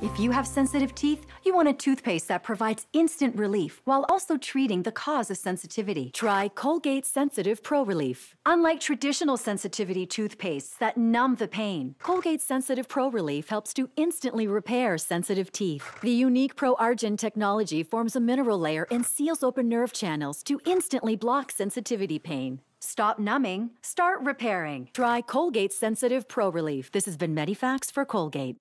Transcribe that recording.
If you have sensitive teeth, you want a toothpaste that provides instant relief while also treating the cause of sensitivity. Try Colgate Sensitive Pro Relief. Unlike traditional sensitivity toothpastes that numb the pain, Colgate Sensitive Pro Relief helps to instantly repair sensitive teeth. The unique Pro Argent technology forms a mineral layer and seals open nerve channels to instantly block sensitivity pain. Stop numbing, start repairing. Try Colgate Sensitive Pro Relief. This has been Medifax for Colgate.